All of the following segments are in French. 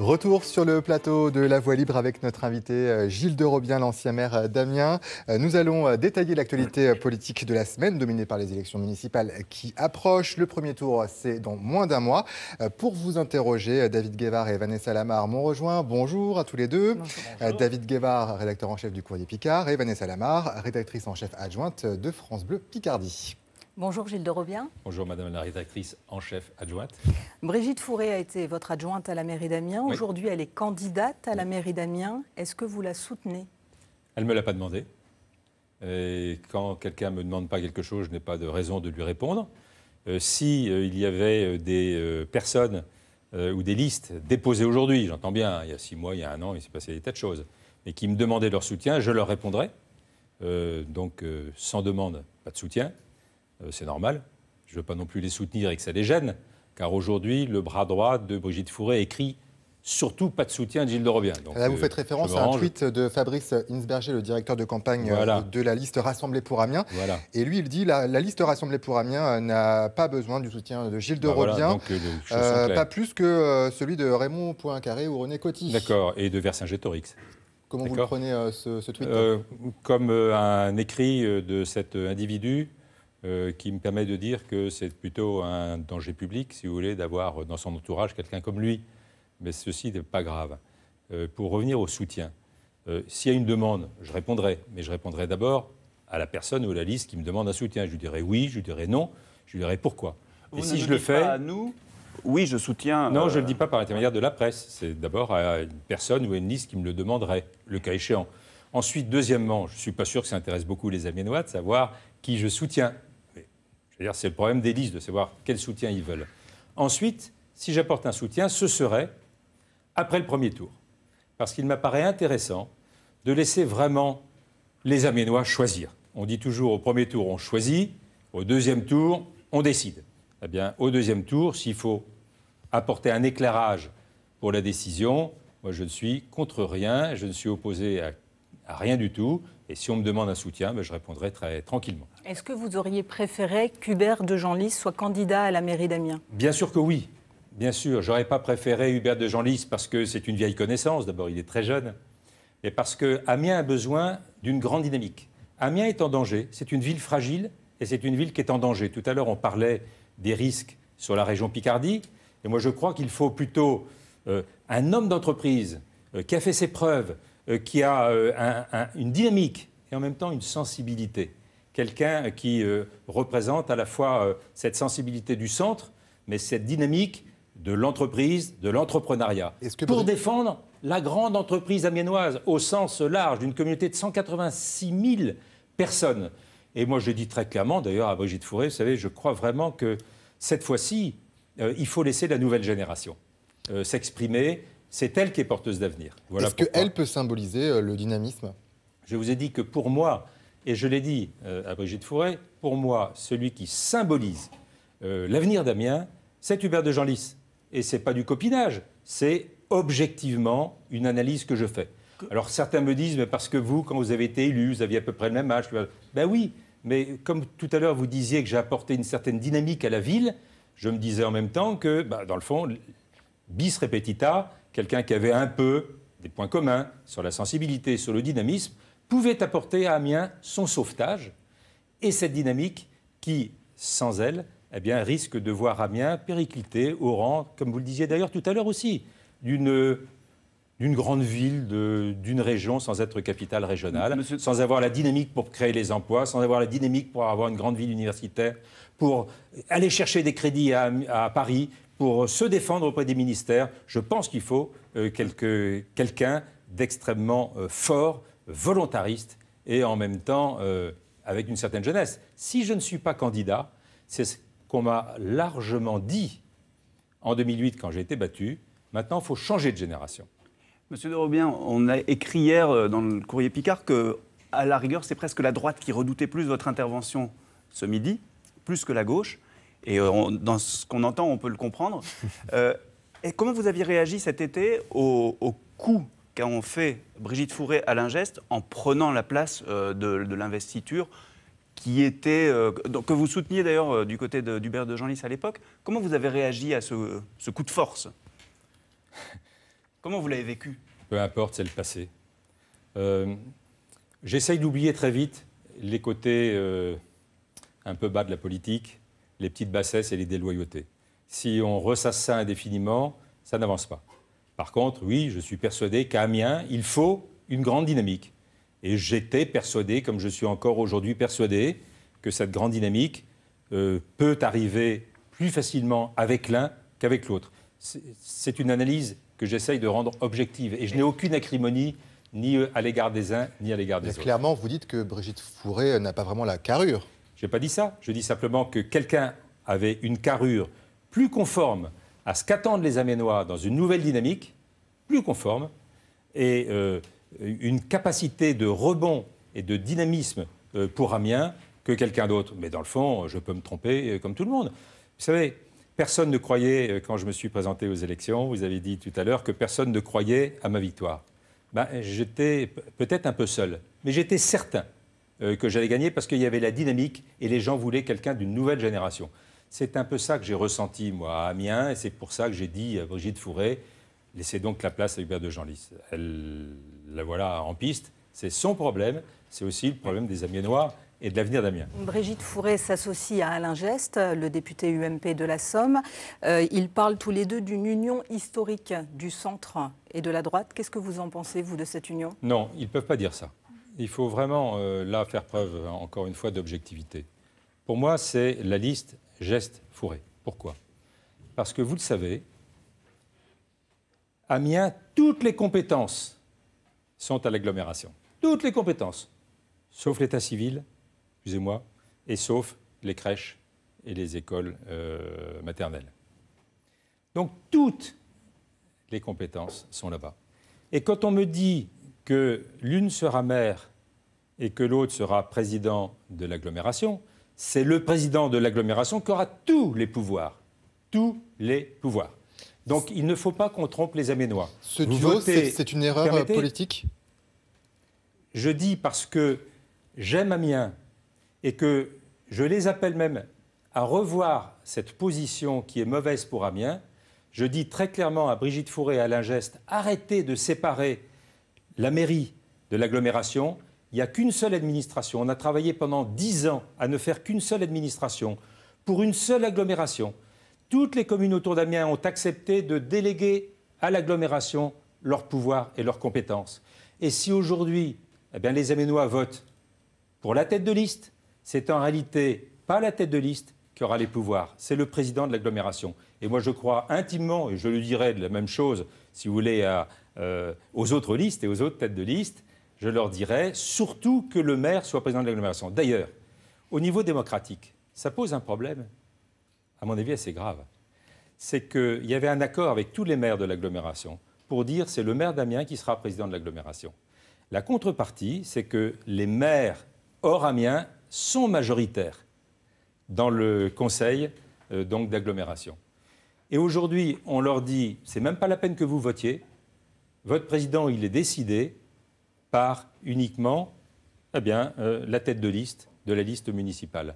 Retour sur le plateau de La Voix Libre avec notre invité euh, Gilles de Robien, l'ancien maire euh, d'Amiens. Euh, nous allons détailler l'actualité politique de la semaine, dominée par les élections municipales qui approchent. Le premier tour, c'est dans moins d'un mois. Pour vous interroger, David Guévard et Vanessa Lamar m'ont rejoint. Bonjour à tous les deux. David Guévard, rédacteur en chef du Courrier Picard, et Vanessa Lamar, rédactrice en chef adjointe de France Bleu Picardie. Bonjour Gilles de Bonjour Madame la rédactrice en chef adjointe. Brigitte Fourré a été votre adjointe à la mairie d'Amiens. Aujourd'hui, elle est candidate à la mairie d'Amiens. Est-ce que vous la soutenez Elle ne me l'a pas demandé. quand quelqu'un ne me demande pas quelque chose, je n'ai pas de raison de lui répondre. Euh, si euh, il y avait euh, des personnes ou des listes déposées aujourd'hui, j'entends bien, il y a six mois, il y a un an, il s'est passé des tas de choses, et qui me demandaient leur soutien, je leur répondrais. donc, sans demande, pas de soutien. Euh, c'est normal. Je ne veux pas non plus les soutenir et que ça les gêne, car aujourd'hui, le bras droit de Brigitte Fourré écrit surtout pas de soutien de Gilles de Robien. Là, vous euh, faites référence à un tweet de Fabrice Insberger, le directeur de campagne euh, de la liste Rassemblée pour Amiens. Et lui, il dit la, liste Rassemblée pour Amiens n'a pas besoin du soutien de Gilles de bah pas plus que celui de Raymond Poincaré ou René Coty. D'accord, et de Vercingétorix. Comment vous le prenez ce, tweet Comme un écrit de cet individu euh, qui me permet de dire que c'est plutôt un danger public, si vous voulez, d'avoir dans son entourage quelqu'un comme lui. Mais ceci n'est pas grave. Euh, pour revenir au soutien, euh, s'il y a une demande, je répondrai, mais je répondrai d'abord à la personne ou à la liste qui me demande un soutien. Je lui dirai oui, je lui dirai non, je lui dirai pourquoi. Vous Et si je le fais, pas à nous, oui, je soutiens. Non, je ne le dis pas par l'intermédiaire de la presse. C'est d'abord à une personne ou à une liste qui me le demanderait, le cas échéant. Ensuite, deuxièmement, je ne suis pas sûr que ça intéresse beaucoup les Aménois de savoir qui je soutiens cest le problème des listes de savoir quel soutien ils veulent. Ensuite, si j'apporte un soutien, ce serait après le premier tour. Parce qu'il m'apparaît intéressant de laisser vraiment les Aménois choisir. On dit toujours au premier tour, on choisit, au deuxième tour, on décide. Eh bien, au deuxième tour, s'il faut apporter un éclairage pour la décision, moi je ne suis contre rien, je ne suis opposé à rien du tout, et si on me demande un soutien, ben, je répondrai très tranquillement. Est-ce que vous auriez préféré qu'Hubert de Genlis soit candidat à la mairie d'Amiens Bien sûr que oui. Bien sûr, j'aurais pas préféré Hubert de Genlis parce que c'est une vieille connaissance. D'abord, il est très jeune, mais parce que Amiens a besoin d'une grande dynamique. Amiens est en danger. C'est une ville fragile et c'est une ville qui est en danger. Tout à l'heure, on parlait des risques sur la région Picardie. Et moi, je crois qu'il faut plutôt euh, un homme d'entreprise euh, qui a fait ses preuves, euh, qui a euh, une dynamique et en même temps une sensibilité. Quelqu'un euh, qui représente à la fois cette sensibilité du centre, mais cette dynamique de l'entreprise, de l'entrepreneuriat, pour défendre la grande entreprise amiénoise au sens large d'une communauté de 186 000 personnes. Et moi, je dis très clairement, d'ailleurs, à Brigitte Fourré, vous savez, je crois vraiment que cette fois-ci, il faut laisser la nouvelle génération s'exprimer, c'est elle qui est porteuse d'avenir. Voilà Est-ce qu'elle peut symboliser euh, le dynamisme Je vous ai dit que pour moi, et je l'ai dit euh, à Brigitte Fourret, pour moi, celui qui symbolise euh, l'avenir d'Amiens, c'est Hubert de Genlis. Et ce n'est pas du copinage, c'est objectivement une analyse que je fais. Alors certains me disent, mais parce que vous, quand vous avez été élu, vous aviez à peu près le même âge. Ben oui, mais comme tout à l'heure vous disiez que j'ai apporté une certaine dynamique à la ville, je me disais en même temps que, ben, dans le fond, bis repetita, quelqu'un qui avait un peu des points communs sur la sensibilité, sur le dynamisme, pouvait apporter à Amiens son sauvetage et cette dynamique qui, sans elle, eh bien, risque de voir Amiens péricliter au rang, comme vous le disiez d'ailleurs tout à l'heure aussi, d'une d'une grande ville, d'une région sans être capitale régionale, sans avoir la dynamique pour créer les emplois, sans avoir la dynamique pour avoir une grande ville universitaire, pour aller chercher des crédits à Paris, pour euh, se défendre auprès des ministères. Je pense qu'il faut euh, quelqu'un d'extrêmement euh, fort, volontariste et en même temps avec une certaine jeunesse. Si je ne suis pas candidat, c'est ce qu'on m'a largement dit en 2008 quand j'ai été battu. Maintenant, il faut changer de génération. Monsieur de Robien, on a écrit hier dans le courrier Picard que, à la rigueur, c'est presque la droite qui redoutait plus votre intervention ce midi, plus que la gauche et euh, dans ce qu'on entend, on peut le comprendre. Euh, et comment vous aviez réagi cet été au, au coup qu'ont fait Brigitte Fourré à l'ingeste en prenant la place euh, de, l'investiture qui était, que vous souteniez d'ailleurs du côté d'Hubert de, de Genlis à l'époque Comment vous avez réagi à ce coup de force Comment vous l'avez vécu Peu importe, c'est le passé. J'essaye d'oublier très vite les côtés un peu bas de la politique, les petites bassesses et les déloyautés. Si on ressasse ça indéfiniment, ça n'avance pas. Par contre, oui, je suis persuadé qu'à Amiens, il faut une grande dynamique. Et j'étais persuadé, comme je suis encore aujourd'hui persuadé, que cette grande dynamique euh, peut arriver plus facilement avec l'un qu'avec l'autre. C'est une analyse que j'essaye de rendre objective. Et je n'ai aucune acrimonie ni euh, à l'égard des uns, ni à l'égard des autres. Clairement, vous dites que Brigitte Fourré euh, n'a pas vraiment la carrure je n'ai pas dit ça. Je dis simplement que quelqu'un avait une carrure plus conforme à ce qu'attendent les Aménois dans une nouvelle dynamique, plus conforme, et euh, une capacité de rebond et de dynamisme euh, pour Amiens que quelqu'un d'autre. Mais dans le fond, je peux me tromper euh, comme tout le monde. Vous savez, personne ne croyait, quand je me suis présenté aux élections, vous avez dit tout à l'heure que personne ne croyait à ma victoire. Ben, j'étais peut-être un peu seul, mais j'étais certain euh, que j'allais gagner parce qu'il y avait la dynamique et les gens voulaient quelqu'un d'une nouvelle génération. C'est un peu ça que j'ai ressenti, moi, à Amiens, et c'est pour ça que j'ai dit à Brigitte Fourré, laissez donc la place à Hubert de Genlis. Elle, la voilà en piste, c'est son problème, c'est aussi le problème des Amiens-Noirs et de l'avenir d'Amiens. Brigitte Fourré s'associe à Alain Geste, le député UMP de la Somme. Euh, ils parlent tous les deux d'une union historique du centre et de la droite. Qu'est-ce que vous en pensez, vous, de cette union Non, ils ne peuvent pas dire ça il faut vraiment euh, là faire preuve, encore une fois, d'objectivité. Pour moi, c'est la liste gestes fourré. Pourquoi Parce que vous le savez, à Amiens, toutes les compétences sont à l'agglomération. Toutes les compétences, sauf l'état civil, excusez-moi, et sauf les crèches et les écoles euh, maternelles. Donc toutes les compétences sont là-bas. Et quand on me dit que l'une sera maire et que l'autre sera président de l'agglomération, c'est le président de l'agglomération qui aura tous les pouvoirs. Tous les pouvoirs. Donc il ne faut pas qu'on trompe les Aménois. Ce c'est une erreur euh, politique Je dis parce que j'aime Amiens et que je les appelle même à revoir cette position qui est mauvaise pour Amiens. Je dis très clairement à Brigitte Fourré et à Alain Geste, arrêtez de séparer la mairie de l'agglomération. Il n'y a qu'une seule administration. On a travaillé pendant dix ans à ne faire qu'une seule administration pour une seule agglomération. Toutes les communes autour d'Amiens ont accepté de déléguer à l'agglomération leurs pouvoirs et leurs compétences. Et si aujourd'hui, eh bien, les Aménois votent pour la tête de liste, c'est en réalité pas la tête de liste qui aura les pouvoirs, c'est le président de l'agglomération. Et moi, je crois intimement, et je le dirais de la même chose, si vous voulez, à, euh, aux autres listes et aux autres têtes de liste, je leur dirais surtout que le maire soit président de l'agglomération. D'ailleurs, au niveau démocratique, ça pose un problème, à mon avis assez grave. C'est qu'il y avait un accord avec tous les maires de l'agglomération pour dire c'est le maire d'Amiens qui sera président de l'agglomération. La contrepartie, c'est que les maires hors Amiens sont majoritaires dans le conseil euh, d'agglomération. Et aujourd'hui, on leur dit c'est même pas la peine que vous votiez, votre président, il est décidé par uniquement eh bien, euh, la tête de liste de la liste municipale.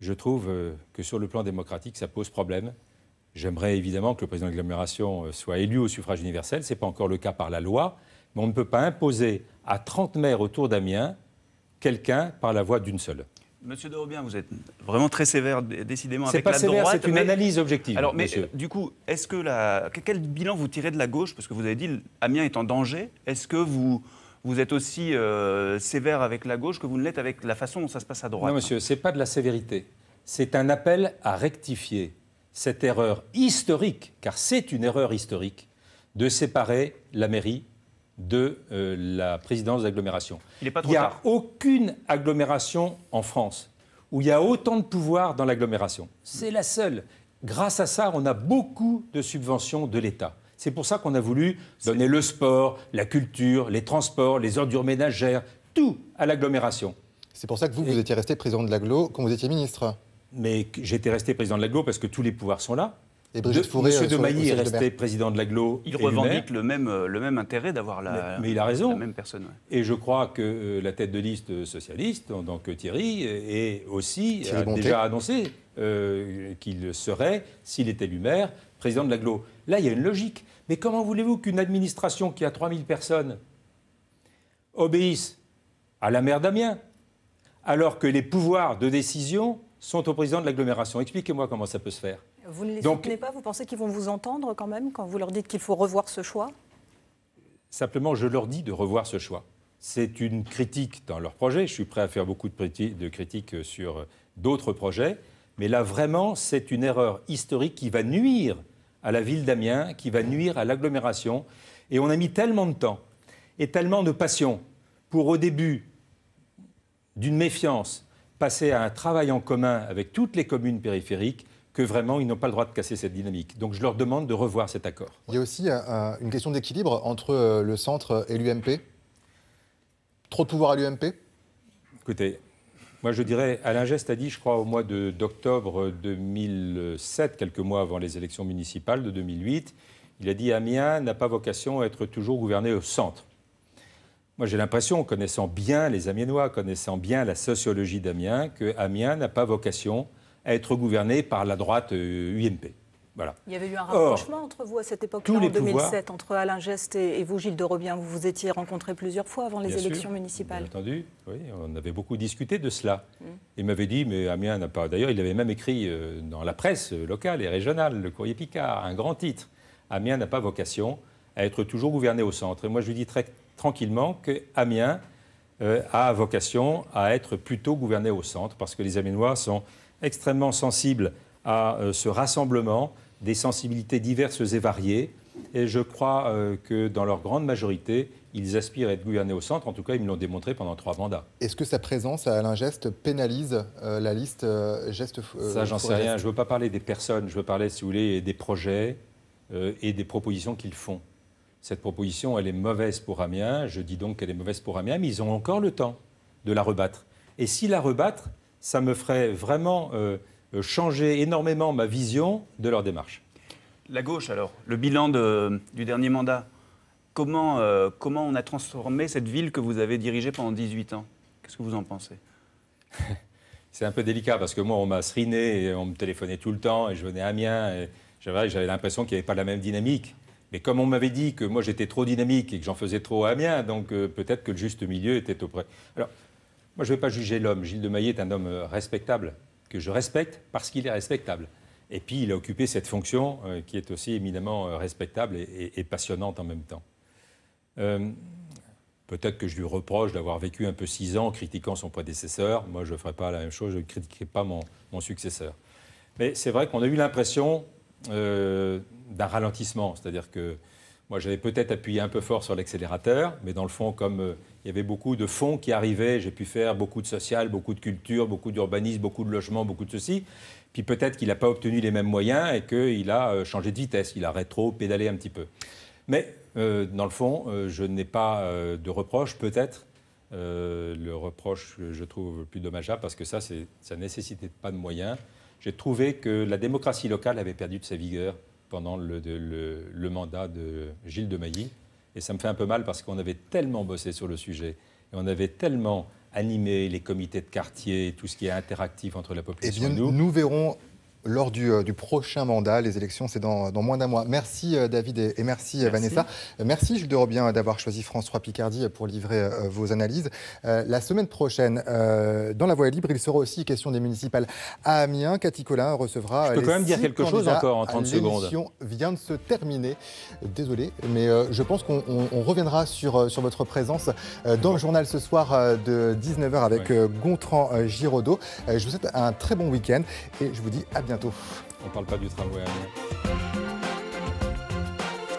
Je trouve euh, que sur le plan démocratique, ça pose problème. J'aimerais évidemment que le président de l'agglomération euh, soit élu au suffrage universel. Ce n'est pas encore le cas par la loi, mais on ne peut pas imposer à 30 maires autour d'Amiens quelqu'un par la voix d'une seule. Monsieur de Robien, vous êtes vraiment très sévère, décidément, avec la sévère, droite. C'est une analyse objective. Alors, mais du coup, est-ce que la... quel bilan vous tirez de la gauche Parce que vous avez dit Amiens est en danger. Est-ce que vous, vous êtes aussi euh, sévère avec la gauche que vous ne l'êtes avec la façon dont ça se passe à droite Non, monsieur, ce n'est pas de la sévérité. C'est un appel à rectifier cette erreur historique, car c'est une erreur historique, de séparer la mairie de euh, la présidence de d'agglomération. Il n'y a aucune agglomération en France où il y a autant de pouvoir dans l'agglomération. C'est la seule. Grâce à ça, on a beaucoup de subventions de l'État. C'est pour ça qu'on a voulu donner le sport, la culture, les transports, les ordures ménagères, tout à l'agglomération. C'est pour ça que vous, vous étiez resté président de l'agglo quand vous étiez ministre. Mais j'étais resté président de l'agglo parce que tous les pouvoirs sont là. Monsieur euh, de Mailly est resté président de l'aglo. Il revendique euh, le même, intérêt d'avoir la, mais, mais il a raison. même personne. Et je crois que euh, la tête de liste socialiste, donc Thierry, est aussi déjà annoncé qu'il serait, s'il était élu maire, président de l'aglo. Là, il y a une logique. Mais comment voulez-vous qu'une administration qui a 3000 personnes obéisse à la maire d'Amiens, alors que les pouvoirs de décision sont au président de l'agglomération Expliquez-moi comment ça peut se faire. Vous ne les soutenez pas Vous pensez qu'ils vont vous entendre quand même quand vous leur dites qu'il faut revoir ce choix Simplement, je leur dis de revoir ce choix. C'est une critique dans leur projet. Je suis prêt à faire beaucoup de critiques sur d'autres projets. Mais là, vraiment, c'est une erreur historique qui va nuire à la ville d'Amiens, qui va nuire à l'agglomération. Et on a mis tellement de temps et tellement de passion pour, au début, d'une méfiance, passer à un travail en commun avec toutes les communes périphériques que vraiment ils n'ont pas le droit de casser cette dynamique. Donc je leur demande de revoir cet accord. Il y a aussi euh, euh, une question d'équilibre entre euh, le centre et l'UMP. Trop de pouvoir à l'UMP Écoutez, moi je dirais, Alain Geste a dit, je crois, au mois d'octobre 2007, quelques mois avant les élections municipales de 2008, il a dit Amiens n'a pas vocation à être toujours gouverné au centre. Moi, j'ai l'impression, connaissant bien les Amiénois, connaissant bien la sociologie d'Amiens, que Amiens n'a pas vocation à être gouverné par la droite UMP. Euh, voilà. Il y avait eu un rapprochement entre vous à cette époque-là, en 2007, entre Alain Geste et, vous, Gilles de Robien. Vous vous étiez rencontrés plusieurs fois avant les élections municipales. Bien entendu, oui, on avait beaucoup discuté de cela. Mm. Il m'avait dit, mais Amiens n'a pas. D'ailleurs, il avait même écrit euh, dans la presse locale et régionale, le courrier Picard, un grand titre. Amiens n'a pas vocation à être toujours gouverné au centre. Et moi, je lui dis très tranquillement que Amiens euh, a vocation à être plutôt gouverné au centre, parce que les Aménois sont extrêmement sensibles à euh, ce rassemblement, des sensibilités diverses et variées. Et je crois euh, que dans leur grande majorité, ils aspirent à être gouvernés au centre. En tout cas, ils me l'ont démontré pendant trois mandats. Est-ce que sa présence à Alain Geste pénalise euh, la liste Geste Ça, j'en sais rien. Je ne veux pas parler des personnes. Je veux parler, si vous voulez, des projets et des propositions qu'ils font. Cette proposition, elle est mauvaise pour Amiens. Je dis donc qu'elle est mauvaise pour Amiens, mais ils ont encore le temps de la rebattre. Et s'ils la rebattent, ça me ferait vraiment euh, euh, changer énormément ma vision de leur démarche. La gauche, alors, le bilan du dernier mandat, comment, euh, comment on a transformé cette ville que vous avez dirigée pendant 18 ans Qu'est-ce que vous en pensez C'est un peu délicat parce que moi, on m'a seriné et on me téléphonait tout le temps et je venais à Amiens et j'avais l'impression qu'il n'y avait pas la même dynamique. Mais comme on m'avait dit que moi j'étais trop dynamique et que j'en faisais trop à Amiens, donc peut-être que le juste milieu était auprès. Alors, moi, je ne vais pas juger l'homme. Gilles de Maillet est un homme euh, respectable, que je respecte parce qu'il est respectable. Et puis, il a occupé cette fonction euh, qui est aussi éminemment euh, respectable et, passionnante en même temps. Peut-être que je lui reproche d'avoir vécu un peu six ans en critiquant son prédécesseur. Moi, je ne ferai pas la même chose, je ne critiquerai pas mon, successeur. Mais c'est vrai qu'on a eu l'impression d'un ralentissement, c'est-à-dire que moi, j'avais peut-être appuyé un peu fort sur l'accélérateur, mais dans le fond, comme euh, il y avait beaucoup de fonds qui arrivaient, j'ai pu faire beaucoup de social, beaucoup de culture, beaucoup d'urbanisme, beaucoup de logements, beaucoup de ceci. Puis peut-être qu'il n'a pas obtenu les mêmes moyens et qu'il a euh, changé de vitesse, il a rétro-pédalé un petit peu. Mais euh, dans le fond, je n'ai pas de reproche, peut-être. le reproche, je trouve, le plus dommageable parce que ça, ça nécessitait pas de moyens. J'ai trouvé que la démocratie locale avait perdu de sa vigueur pendant le, mandat de Gilles de Mailly. Et ça me fait un peu mal parce qu'on avait tellement bossé sur le sujet et on avait tellement animé les comités de quartier, tout ce qui est interactif entre la population eh et nous. Nous verrons lors euh, du, prochain mandat. Les élections, c'est dans, moins d'un mois. Merci euh, David et, euh, merci, Vanessa. Merci Jules de Robien d'avoir choisi France 3 Picardie pour livrer vos analyses. la semaine prochaine, dans la Voie libre, il sera aussi question des municipales à Amiens. Cathy Collin recevra. Je peux quand même dire quelque chose encore en 30 secondes. L'émission vient de se terminer. Désolé, mais je pense qu'on reviendra sur, sur votre présence dans le journal ce soir de 19h avec Gontran Giraudot. je vous souhaite un très bon week-end et je vous dis à bientôt on parle pas du tramway.